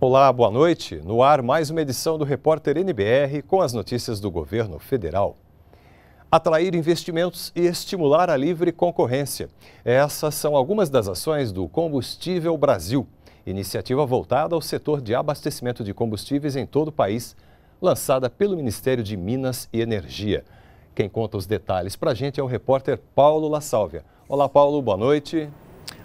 Olá, boa noite. No ar, mais uma edição do Repórter NBR com as notícias do governo federal. Atrair investimentos e estimular a livre concorrência. Essas são algumas das ações do Combustível Brasil, iniciativa voltada ao setor de abastecimento de combustíveis em todo o país, lançada pelo Ministério de Minas e Energia. Quem conta os detalhes para a gente é o repórter Paulo La Sálvia. Olá, Paulo, boa noite.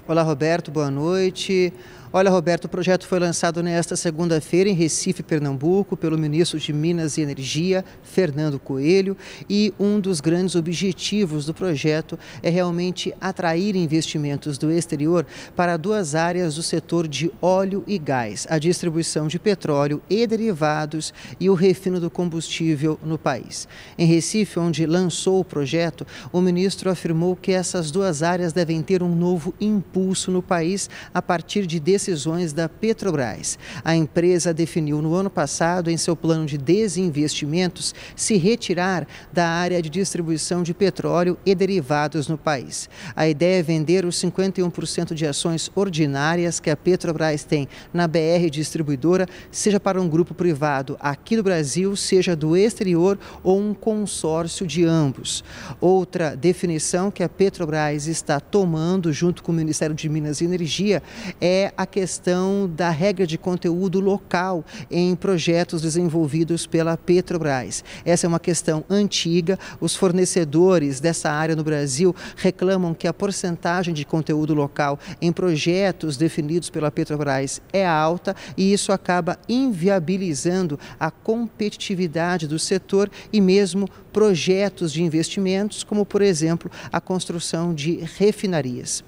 Olá, Roberto, boa noite. Olha, Roberto, o projeto foi lançado nesta segunda-feira em Recife, Pernambuco, pelo ministro de Minas e Energia, Fernando Coelho, e um dos grandes objetivos do projeto é realmente atrair investimentos do exterior para duas áreas do setor de óleo e gás, a distribuição de petróleo e derivados e o refino do combustível no país. Em Recife, onde lançou o projeto, o ministro afirmou que essas duas áreas devem ter um novo impulso no país a partir de desse decisões da Petrobras. A empresa definiu no ano passado, em seu plano de desinvestimentos, se retirar da área de distribuição de petróleo e derivados no país. A ideia é vender os 51% de ações ordinárias que a Petrobras tem na BR distribuidora, seja para um grupo privado aqui do Brasil, seja do exterior ou um consórcio de ambos. Outra definição que a Petrobras está tomando junto com o Ministério de Minas e Energia é a questão da regra de conteúdo local em projetos desenvolvidos pela Petrobras. Essa é uma questão antiga. Os fornecedores dessa área no Brasil reclamam que a porcentagem de conteúdo local em projetos definidos pela Petrobras é alta e isso acaba inviabilizando a competitividade do setor e mesmo projetos de investimentos, como por exemplo a construção de refinarias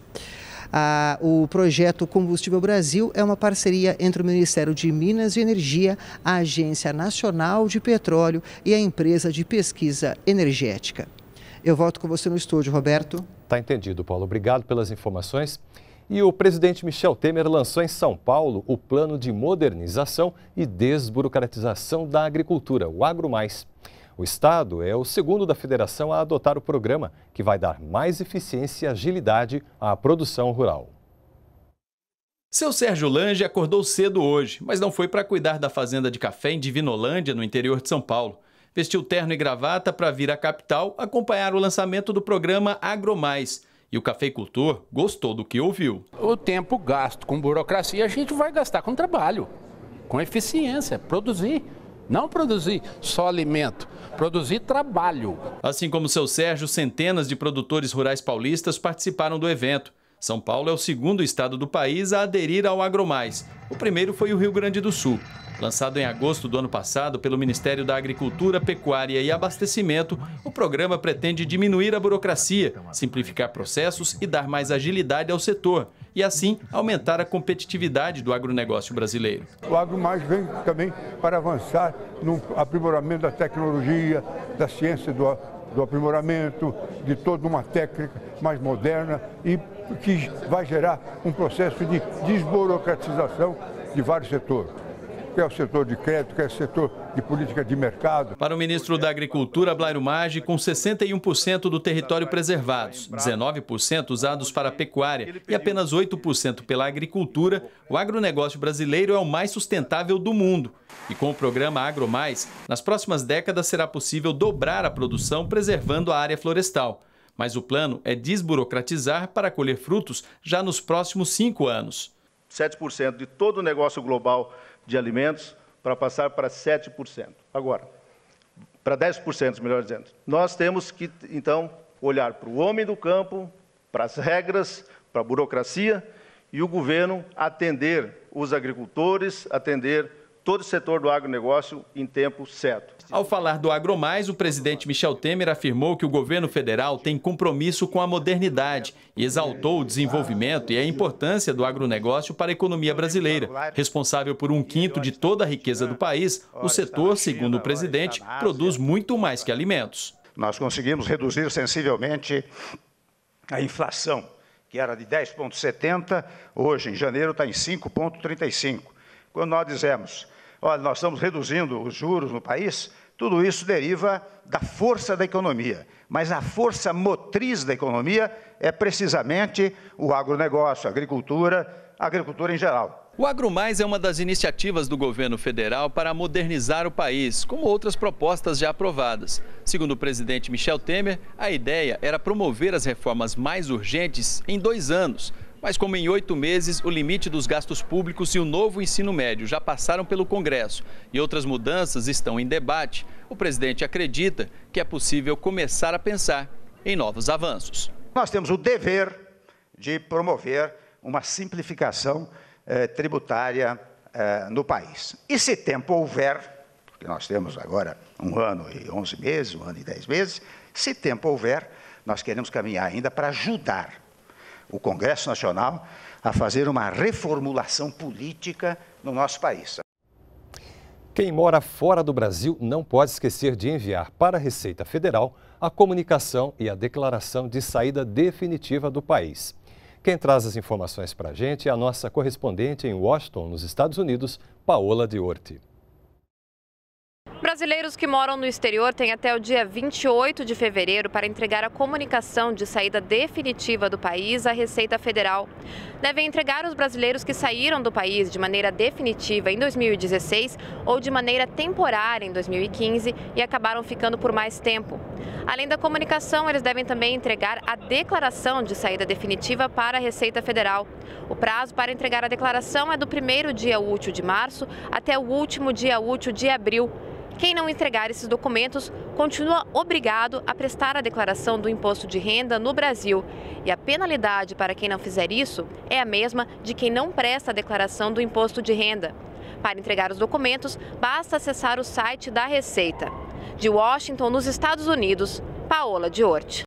o projeto Combustível Brasil é uma parceria entre o Ministério de Minas e Energia, a Agência Nacional de Petróleo e a Empresa de Pesquisa Energética. Eu volto com você no estúdio, Roberto. Tá entendido, Paulo. Obrigado pelas informações. E o presidente Michel Temer lançou em São Paulo o plano de modernização e desburocratização da agricultura, o Agro Mais. O Estado é o segundo da federação a adotar o programa, que vai dar mais eficiência e agilidade à produção rural. Seu Sérgio Lange acordou cedo hoje, mas não foi para cuidar da fazenda de café em Divinolândia, no interior de São Paulo. Vestiu terno e gravata para vir à capital acompanhar o lançamento do programa AgroMais. E o cafeicultor gostou do que ouviu. O tempo gasto com burocracia a gente vai gastar com trabalho, com eficiência, produzir. Não produzir só alimento, produzir trabalho. Assim como seu Sérgio, centenas de produtores rurais paulistas participaram do evento. São Paulo é o segundo estado do país a aderir ao AgroMais. O primeiro foi o Rio Grande do Sul. Lançado em agosto do ano passado pelo Ministério da Agricultura, Pecuária e Abastecimento, o programa pretende diminuir a burocracia, simplificar processos e dar mais agilidade ao setor e assim aumentar a competitividade do agronegócio brasileiro. O agro mais vem também para avançar no aprimoramento da tecnologia, da ciência do, do aprimoramento, de toda uma técnica mais moderna e que vai gerar um processo de desburocratização de vários setores quer o setor de crédito, quer o setor de política de mercado. Para o ministro da Agricultura, Blairo Maggi, com 61% do território preservados, 19% usados para a pecuária e apenas 8% pela agricultura, o agronegócio brasileiro é o mais sustentável do mundo. E com o programa Agro Mais, nas próximas décadas será possível dobrar a produção preservando a área florestal. Mas o plano é desburocratizar para colher frutos já nos próximos cinco anos. 7% de todo o negócio global de alimentos para passar para 7%. Agora, para 10%, melhor dizendo. Nós temos que, então, olhar para o homem do campo, para as regras, para a burocracia e o governo atender os agricultores, atender todo o setor do agronegócio em tempo certo. Ao falar do AgroMais, o presidente Michel Temer afirmou que o governo federal tem compromisso com a modernidade e exaltou o desenvolvimento e a importância do agronegócio para a economia brasileira. Responsável por um quinto de toda a riqueza do país, o setor, segundo o presidente, produz muito mais que alimentos. Nós conseguimos reduzir sensivelmente a inflação, que era de 10,70, hoje, em janeiro, está em 5,35. Quando nós dizemos olha, nós estamos reduzindo os juros no país, tudo isso deriva da força da economia. Mas a força motriz da economia é precisamente o agronegócio, a agricultura, a agricultura em geral. O AgroMais é uma das iniciativas do governo federal para modernizar o país, como outras propostas já aprovadas. Segundo o presidente Michel Temer, a ideia era promover as reformas mais urgentes em dois anos – mas como em oito meses o limite dos gastos públicos e o novo ensino médio já passaram pelo Congresso e outras mudanças estão em debate, o presidente acredita que é possível começar a pensar em novos avanços. Nós temos o dever de promover uma simplificação eh, tributária eh, no país. E se tempo houver, porque nós temos agora um ano e onze meses, um ano e dez meses, se tempo houver, nós queremos caminhar ainda para ajudar o Congresso Nacional, a fazer uma reformulação política no nosso país. Quem mora fora do Brasil não pode esquecer de enviar para a Receita Federal a comunicação e a declaração de saída definitiva do país. Quem traz as informações para a gente é a nossa correspondente em Washington, nos Estados Unidos, Paola Diorti. Brasileiros que moram no exterior têm até o dia 28 de fevereiro para entregar a comunicação de saída definitiva do país à Receita Federal. Devem entregar os brasileiros que saíram do país de maneira definitiva em 2016 ou de maneira temporária em 2015 e acabaram ficando por mais tempo. Além da comunicação, eles devem também entregar a declaração de saída definitiva para a Receita Federal. O prazo para entregar a declaração é do primeiro dia útil de março até o último dia útil de abril. Quem não entregar esses documentos continua obrigado a prestar a declaração do imposto de renda no Brasil. E a penalidade para quem não fizer isso é a mesma de quem não presta a declaração do imposto de renda. Para entregar os documentos, basta acessar o site da Receita. De Washington, nos Estados Unidos, Paola Diorte.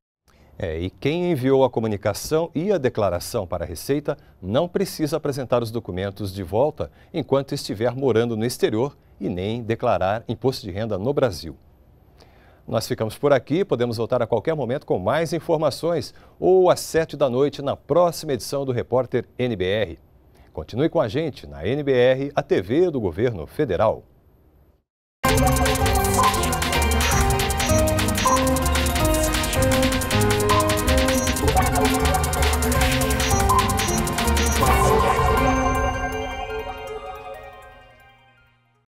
É, e quem enviou a comunicação e a declaração para a Receita não precisa apresentar os documentos de volta enquanto estiver morando no exterior e nem declarar imposto de renda no Brasil. Nós ficamos por aqui, podemos voltar a qualquer momento com mais informações ou às sete da noite na próxima edição do Repórter NBR. Continue com a gente na NBR, a TV do Governo Federal.